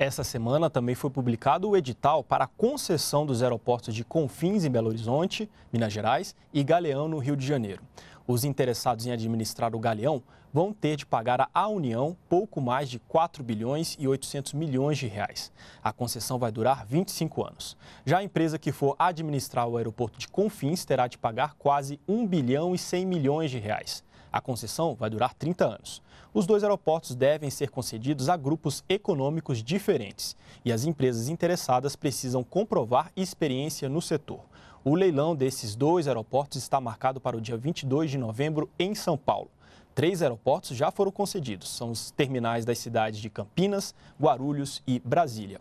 Essa semana também foi publicado o edital para a concessão dos aeroportos de Confins, em Belo Horizonte, Minas Gerais, e Galeão, no Rio de Janeiro. Os interessados em administrar o Galeão vão ter de pagar à União pouco mais de 4 bilhões e 800 milhões de reais. A concessão vai durar 25 anos. Já a empresa que for administrar o aeroporto de Confins terá de pagar quase 1 bilhão e 100 milhões de reais. A concessão vai durar 30 anos os dois aeroportos devem ser concedidos a grupos econômicos diferentes e as empresas interessadas precisam comprovar experiência no setor. O leilão desses dois aeroportos está marcado para o dia 22 de novembro em São Paulo. Três aeroportos já foram concedidos: são os terminais das cidades de Campinas, Guarulhos e Brasília.